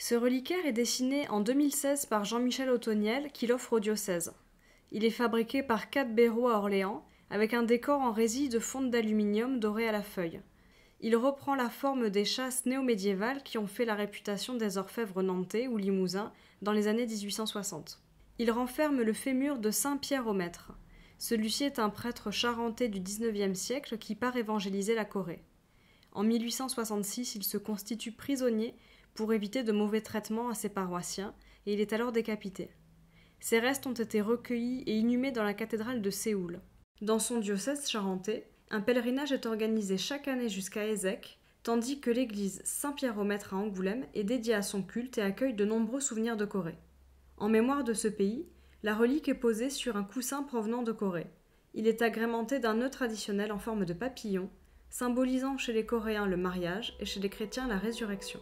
Ce reliquaire est dessiné en 2016 par Jean-Michel Autoniel, qui l'offre au diocèse. Il est fabriqué par quatre Béraud à Orléans, avec un décor en résille de fonte d'aluminium doré à la feuille. Il reprend la forme des chasses néo-médiévales qui ont fait la réputation des orfèvres nantais ou limousins dans les années 1860. Il renferme le fémur de Saint Pierre au Maître. Celui-ci est un prêtre charentais du XIXe siècle qui part évangéliser la Corée. En 1866, il se constitue prisonnier pour éviter de mauvais traitements à ses paroissiens, et il est alors décapité. Ses restes ont été recueillis et inhumés dans la cathédrale de Séoul. Dans son diocèse charentais, un pèlerinage est organisé chaque année jusqu'à Ézec, tandis que l'église Saint-Pierre-au-Maître à Angoulême est dédiée à son culte et accueille de nombreux souvenirs de Corée. En mémoire de ce pays, la relique est posée sur un coussin provenant de Corée. Il est agrémenté d'un nœud traditionnel en forme de papillon, symbolisant chez les Coréens le mariage et chez les chrétiens la résurrection.